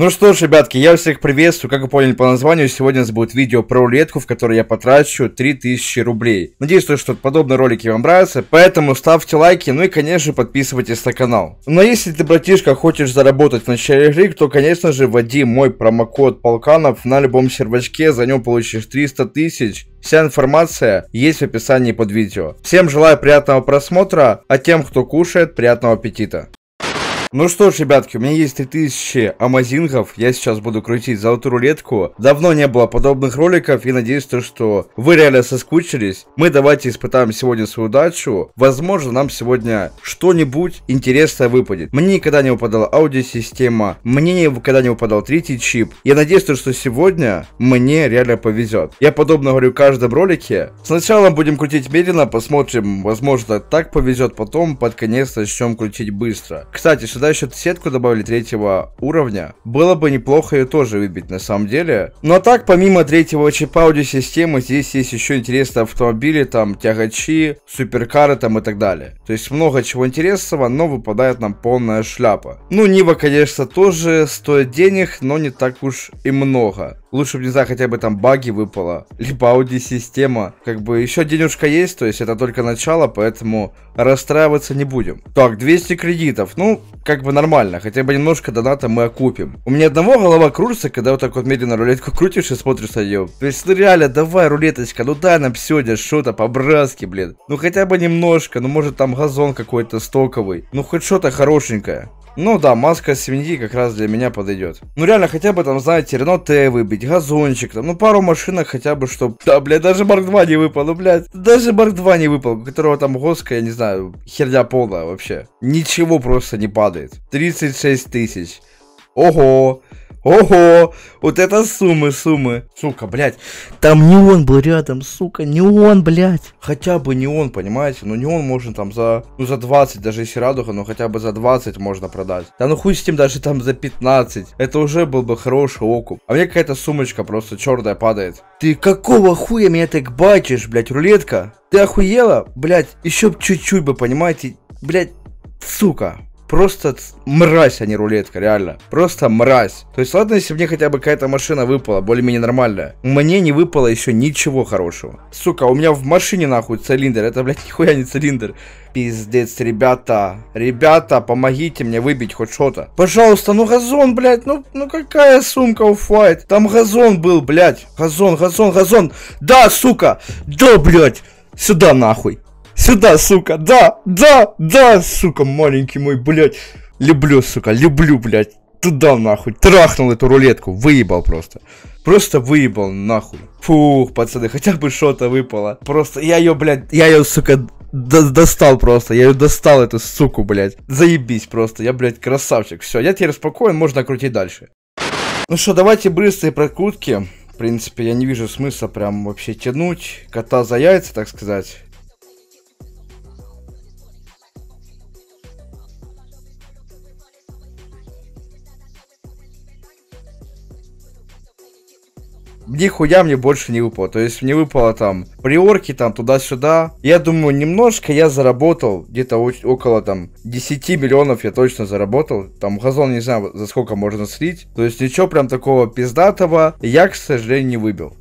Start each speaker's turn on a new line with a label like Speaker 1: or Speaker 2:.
Speaker 1: Ну что ж, ребятки, я всех приветствую. Как вы поняли по названию, сегодня у нас будет видео про рулетку, в которой я потрачу 3000 рублей. Надеюсь, что подобные ролики вам нравятся, поэтому ставьте лайки, ну и, конечно, подписывайтесь на канал. Но ну, а если ты, братишка, хочешь заработать в начале игры, то, конечно же, вводи мой промокод Полканов на любом сервачке, за него получишь 300 тысяч. Вся информация есть в описании под видео. Всем желаю приятного просмотра, а тем, кто кушает, приятного аппетита. Ну что ж, ребятки, у меня есть 3000 амазингов, я сейчас буду крутить золотую рулетку. Давно не было подобных роликов и надеюсь, то, что вы реально соскучились. Мы давайте испытаем сегодня свою удачу. Возможно, нам сегодня что-нибудь интересное выпадет. Мне никогда не выпадала аудиосистема, мне никогда не выпадал третий чип. Я надеюсь, то, что сегодня мне реально повезет. Я подобно говорю в каждом ролике. Сначала будем крутить медленно, посмотрим, возможно так повезет, потом под конец начнем крутить быстро. Кстати, сюда еще сетку добавили третьего уровня. Было бы неплохо ее тоже выбить на самом деле. Но так, помимо третьего чипа аудиосистемы, здесь есть еще интересные автомобили, там тягачи, суперкары там и так далее. То есть много чего интересного, но выпадает нам полная шляпа. Ну, Нива, конечно, тоже стоит денег, но не так уж и много. Лучше бы, не знаю, хотя бы там баги выпало, либо аудиосистема. Как бы еще денежка есть, то есть это только начало, поэтому расстраиваться не будем. Так, 200 кредитов. Ну, как бы нормально, хотя бы немножко доната мы окупим. У меня одного голова кружится, когда вот так вот медленно рулетку крутишь и смотришь на нее. То есть, ну реально, давай, рулеточка, ну дай нам сегодня что-то по-братски, блин. Ну хотя бы немножко, ну может там газон какой-то стоковый, ну хоть что-то хорошенькое. Ну да, маска свиньи как раз для меня подойдет. Ну реально, хотя бы там, знаете, Рено Т выбить, газончик там, ну пару машинок хотя бы, чтоб... Да, блядь, даже Марк 2 не выпал, ну блядь, даже Марк 2 не выпал, у которого там госка, я не знаю, херня полная вообще. Ничего просто не падает. 36 тысяч. Ого! Ого, вот это суммы, суммы. Сука, блядь, там не он был рядом, сука, не он, блядь. Хотя бы не он, понимаете? Ну не он можно там за, ну за 20, даже если радуга, ну хотя бы за 20 можно продать. Да ну хуй с ним даже там за 15. Это уже был бы хороший окуп. А мне какая-то сумочка просто черная падает. Ты какого хуя меня так бачишь, блядь, рулетка? Ты охуела? Блядь, еще чуть-чуть бы, понимаете? Блядь, сука просто мразь, а не рулетка, реально. Просто мразь. То есть, ладно, если мне хотя бы какая-то машина выпала, более-менее нормальная. Мне не выпало еще ничего хорошего. Сука, у меня в машине, нахуй, цилиндр. Это, блядь, нихуя не цилиндр. Пиздец, ребята. Ребята, помогите мне выбить хоть что-то. Пожалуйста, ну газон, блядь. Ну, ну какая сумка у Файт? Там газон был, блядь. Газон, газон, газон. Да, сука. Да, блядь. Сюда нахуй. Сюда, сука, да, да, да, сука, маленький мой, блядь. Люблю, сука, люблю, блядь. Туда нахуй, трахнул эту рулетку, выебал просто. Просто выебал нахуй. Фух, пацаны, хотя бы что-то выпало. Просто я ее, блядь, я ее, сука, до достал просто, я ее достал, эту суку, блядь. Заебись просто, я, блядь, красавчик. Все, я теперь спокоен, можно крутить дальше. Ну что, давайте быстрые прокрутки. В принципе, я не вижу смысла прям вообще тянуть кота за яйца, так сказать. нихуя мне больше не выпало. То есть мне выпало там приорки, там туда-сюда. Я думаю, немножко я заработал, где-то около там 10 миллионов я точно заработал. Там газон не знаю, за сколько можно слить. То есть ничего прям такого пиздатого я, к сожалению, не выбил.